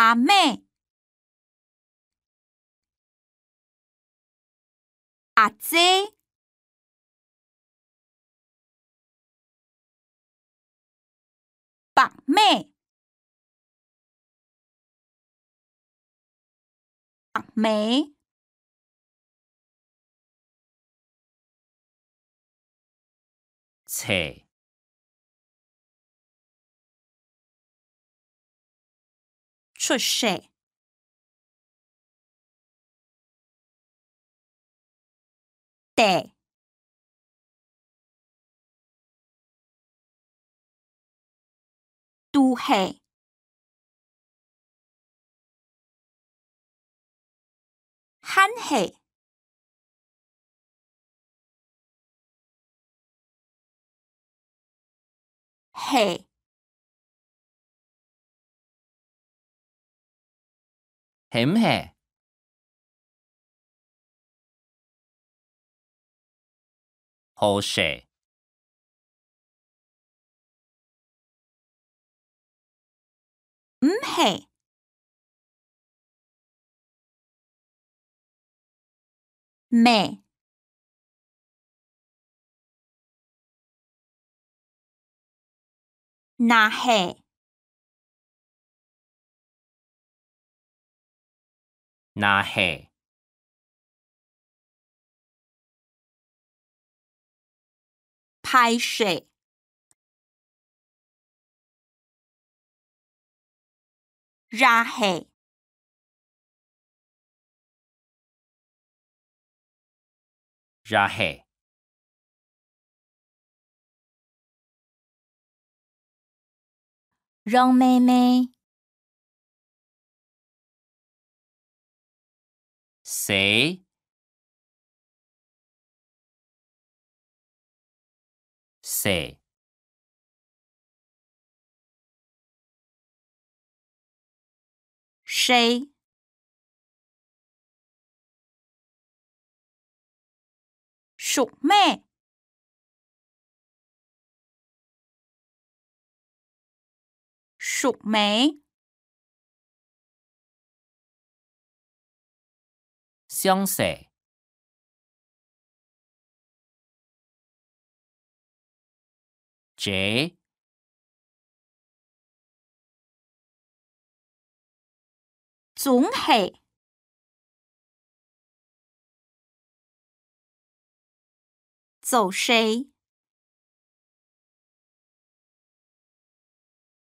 阿妹，阿姐，伯妹，伯妹，切。说谁？对，都嘿，喊嘿，嘿。系唔系，好食。唔系，咩，那系。那黑，拍水，拉黑，拉黑，让妹妹。谁？谁？谁？属梅，属梅。相蛇，這总係走谁？